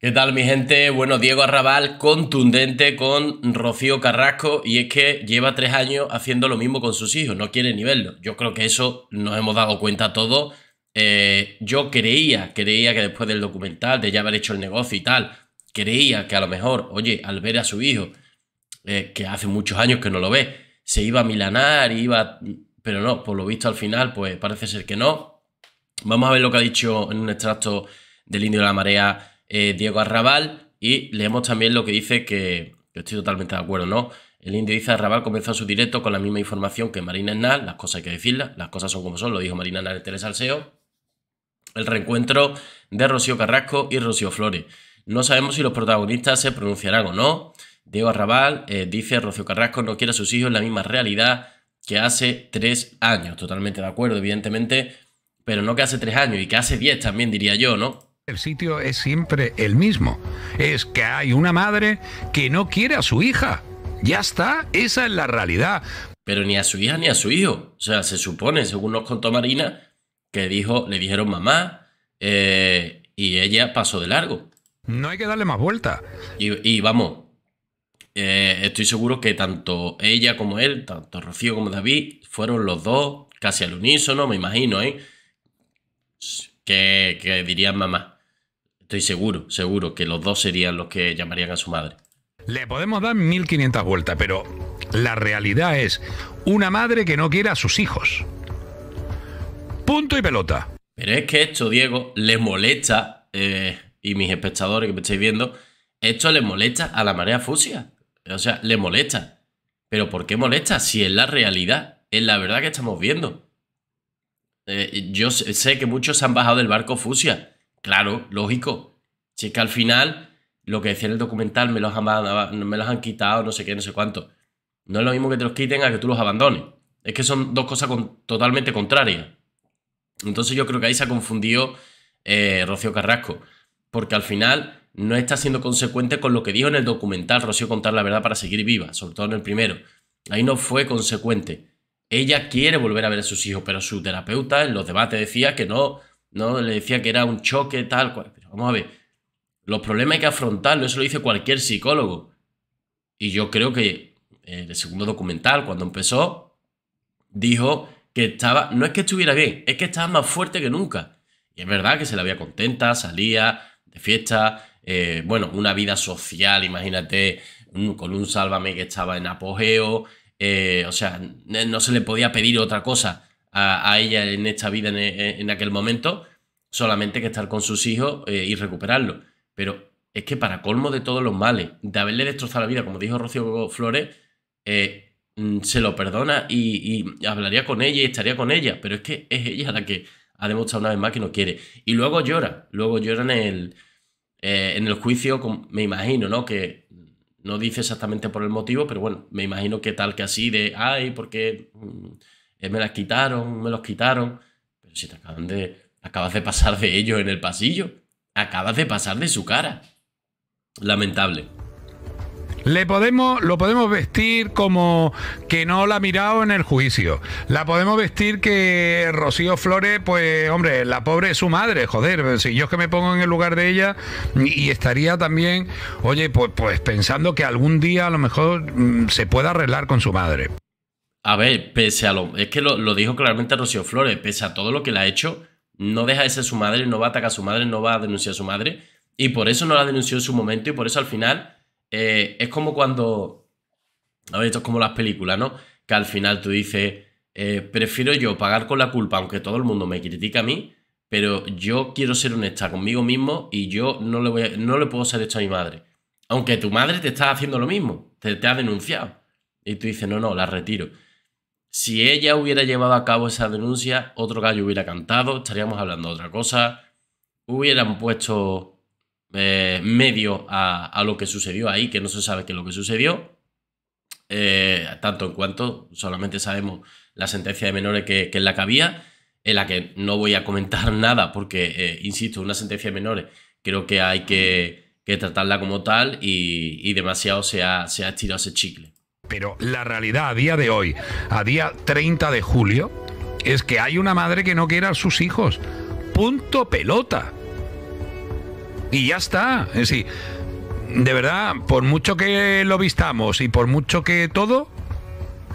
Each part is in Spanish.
¿Qué tal mi gente? Bueno, Diego Arrabal contundente con Rocío Carrasco y es que lleva tres años haciendo lo mismo con sus hijos, no quiere ni verlo. Yo creo que eso nos hemos dado cuenta todos. Eh, yo creía, creía que después del documental, de ya haber hecho el negocio y tal, creía que a lo mejor, oye, al ver a su hijo, eh, que hace muchos años que no lo ve, se iba a milanar, iba... Pero no, por lo visto al final, pues parece ser que no. Vamos a ver lo que ha dicho en un extracto del Indio de la Marea eh, Diego Arrabal y leemos también lo que dice que, estoy totalmente de acuerdo, ¿no? El indio dice Arrabal comenzó su directo con la misma información que Marina Hernán, las cosas hay que decirlas, las cosas son como son, lo dijo Marina Hernán en Alseo. El reencuentro de Rocío Carrasco y Rocío Flores. No sabemos si los protagonistas se pronunciarán o no. Diego Arrabal dice eh, dice Rocío Carrasco no quiere a sus hijos en la misma realidad que hace tres años. Totalmente de acuerdo, evidentemente, pero no que hace tres años y que hace diez también, diría yo, ¿no? El sitio es siempre el mismo. Es que hay una madre que no quiere a su hija. Ya está, esa es la realidad. Pero ni a su hija ni a su hijo. O sea, se supone, según nos contó Marina, que dijo, le dijeron mamá eh, y ella pasó de largo. No hay que darle más vuelta. Y, vamos, eh, estoy seguro que tanto ella como él, tanto Rocío como David, fueron los dos casi al unísono, me imagino, ¿eh? Que, que dirían mamá. Estoy seguro, seguro que los dos serían los que llamarían a su madre. Le podemos dar 1500 vueltas, pero la realidad es una madre que no quiere a sus hijos. Punto y pelota. Pero es que esto, Diego, le molesta, eh, y mis espectadores que me estáis viendo, esto le molesta a la marea fusia. O sea, le molesta. Pero ¿por qué molesta? Si es la realidad, es la verdad que estamos viendo. Eh, yo sé que muchos se han bajado del barco fusia, Claro, lógico. Si es que al final, lo que decía en el documental, me los, han, me han quitado, no sé qué, no sé cuánto. No es lo mismo que te los quiten a que tú los abandones. Es que son dos cosas totalmente contrarias. Entonces yo creo que ahí se ha confundido eh, Rocío Carrasco. Porque al final no está siendo consecuente con lo que dijo en el documental Rocío Contar la Verdad para seguir viva, sobre todo en el primero. Ahí no fue consecuente. Ella quiere volver a ver a sus hijos, pero su terapeuta en los debates decía que no, ¿no? Le decía que era un choque, tal cual. Pero vamos a ver, los problemas hay que afrontarlo, eso lo dice cualquier psicólogo. Y yo creo que eh, el segundo documental, cuando empezó, dijo que estaba, no es que estuviera bien, es que estaba más fuerte que nunca. Y es verdad que se la había contenta, salía de fiesta, eh, bueno, una vida social, imagínate, con un sálvame que estaba en apogeo, eh, o sea, no se le podía pedir otra cosa a, ella en esta vida e, e, en, aquel momento, solamente que estar con sus hijos eh, y recuperarlo. Pero es que para colmo de todos los males, de haberle destrozado la vida, como dijo Rocío Flores, eh, mm, se lo perdona y, hablaría con ella y estaría con ella, pero es que es ella la que ha demostrado una vez más que no quiere. Y luego llora, luego llora en el, eh, en el juicio, me imagino, ¿no? Que no dice exactamente por el motivo, pero bueno, me imagino que tal que así de, ay, porque... Mm, eh, me las quitaron, me los quitaron. Pero si te acaban de, acabas de pasar de ellos en el pasillo, acabas de pasar de su cara. Lamentable. Le podemos, lo podemos vestir como que no la ha mirado en el juicio. La podemos vestir que Rocío Flores, pues, hombre, la pobre es su madre, joder. Si yo es que me pongo en el lugar de ella mm, y estaría también, oye, pues, pues pensando que algún día a lo mejor mm, se pueda arreglar con su madre. A ver, pese a lo. Es que lo, dijo claramente Rocío Flores, pese a todo lo que le ha hecho, no deja de ser su madre, no va a atacar a su madre, no va a denunciar a su madre. Y por eso no la denunció en su momento y por eso al final eh, es como cuando. A ver, esto es como las películas, ¿no? Que al final tú dices, eh, prefiero yo pagar con la culpa, aunque todo el mundo me critica a mí, pero yo quiero ser honesta conmigo mismo y yo no le, voy no le puedo ser esto a mi madre. Aunque tu madre te está haciendo lo mismo, te, te ha denunciado. Y tú dices, no, no, la retiro. Si ella hubiera llevado a cabo esa denuncia, otro gallo hubiera cantado, estaríamos hablando de otra cosa, hubieran puesto eh, medio a, lo que sucedió ahí, que no se sabe qué es lo que sucedió, eh, tanto en cuanto solamente sabemos la sentencia de menores que, es la que había, en la que no voy a comentar nada porque, eh, insisto, una sentencia de menores creo que hay que, tratarla como tal y, demasiado se ha, se ha estirado ese chicle. Pero la realidad a día de hoy, a día 30 de julio, es que hay una madre que no quiere a sus hijos. Punto pelota. Y ya está. Es de verdad, por mucho que lo vistamos y por mucho que todo,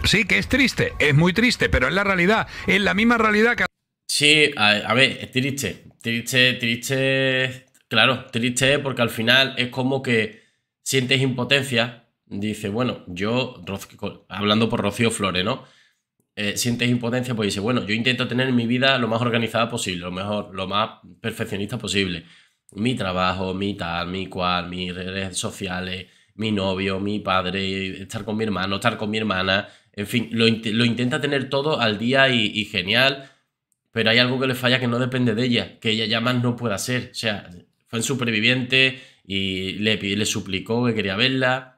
sí que es triste, es muy triste, pero es la realidad, es la misma realidad que... Sí, a, a ver, es triste, triste, triste, claro, triste porque al final es como que sientes impotencia dice, bueno, yo, hablando por Rocío Flores, ¿no? Eh, sientes impotencia, pues dice, bueno, yo intento tener mi vida lo más organizada posible, lo, mejor, lo más perfeccionista posible. Mi trabajo, mi tal, mi cual, mis redes sociales, mi novio, mi padre, estar con mi hermano, estar con mi hermana, en fin, lo, intenta tener todo al día y, genial, pero hay algo que le falla que no depende de ella, que ella ya más no puede hacer. O sea, fue en superviviente y le, le suplicó que quería verla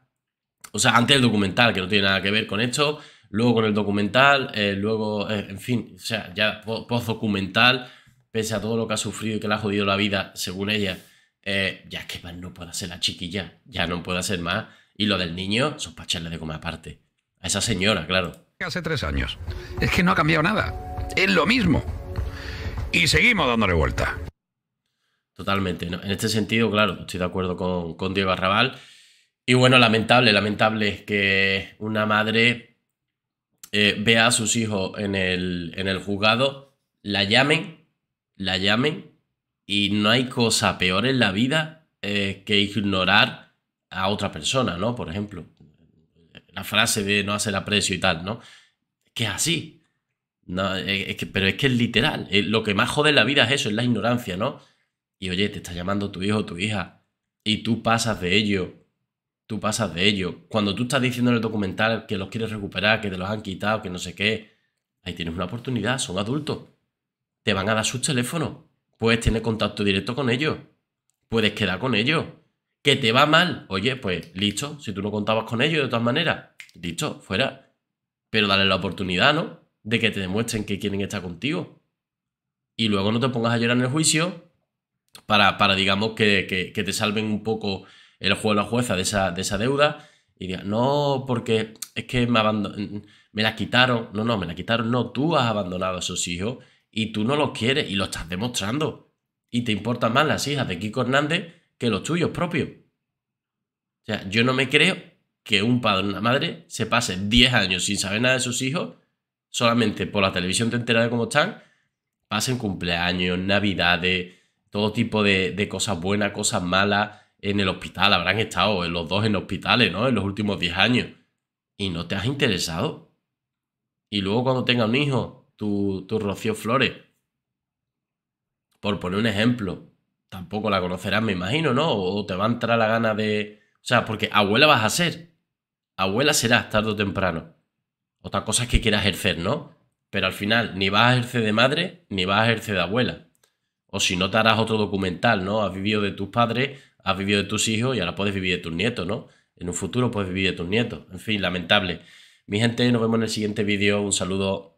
o sea, antes el documental, que no tiene nada que ver con esto, luego con el documental, eh, luego, eh, en fin, o sea, ya post-documental, pese a todo lo que ha sufrido y que le ha jodido la vida, según ella, eh, ya ya que no puede ser la chiquilla, ya no puede ser más. Y lo del niño, son echarle de comer aparte. A esa señora, claro. Hace tres años. Es que no ha cambiado nada. Es lo mismo. Y seguimos dándole vuelta. Totalmente. En este sentido, claro, estoy de acuerdo con, con Diego Arrabal. Y bueno, lamentable, lamentable que una madre eh, vea a sus hijos en el, en el juzgado, la llamen, la llamen, y no hay cosa peor en la vida eh, que ignorar a otra persona, ¿no? Por ejemplo, la frase de no hacer aprecio y tal, ¿no? Que es así. No, eh, pero es que es literal. Lo que más jode en la vida es eso, es la ignorancia, ¿no? Y oye, te está llamando tu hijo o tu hija y tú pasas de ello tú pasas de ello. Cuando tú estás diciendo en el documental que los quieres recuperar, que te los han quitado, que no sé qué, ahí tienes una oportunidad, son adultos. Te van a dar sus teléfonos. Puedes tener contacto directo con ellos. Puedes quedar con ellos. Que te va mal. Oye, pues listo. Si tú no contabas con ellos de todas maneras, listo, fuera. Pero dale la oportunidad, ¿no? De que te demuestren que quieren estar contigo. Y luego no te pongas a llorar en el juicio para, para digamos, que, que te salven un poco el juez la jueza de esa, de esa deuda y diga, no, porque es que me, me la quitaron, no, no, me la quitaron, no, tú has abandonado a esos hijos y tú no los quieres y lo estás demostrando. Y te importan más las hijas de Kiko Hernández que los tuyos propios. O sea, yo no me creo que un padre o una madre se pase 10 años sin saber nada de sus hijos, solamente por la televisión te enteras de cómo están, pasen cumpleaños, navidades, todo tipo de, de cosas buenas, cosas malas, en el hospital, habrán estado los dos en hospitales, ¿no? En los últimos 10 años. Y no te has interesado. Y luego cuando tenga un hijo, tu, Rocío Flores, por poner un ejemplo, tampoco la conocerás, me imagino, ¿no? O te va a entrar la gana de... O sea, porque abuela vas a ser. Abuela serás tarde o temprano. Otra cosa es que quieras ejercer, ¿no? Pero al final ni vas a ejercer de madre ni vas a ejercer de abuela. O si no te harás otro documental, ¿no? Has vivido de tus padres, has vivido de tus hijos y ahora puedes vivir de tus nietos, ¿no? En un futuro puedes vivir de tus nietos. En fin, lamentable. Mi gente, nos vemos en el siguiente vídeo. Un saludo.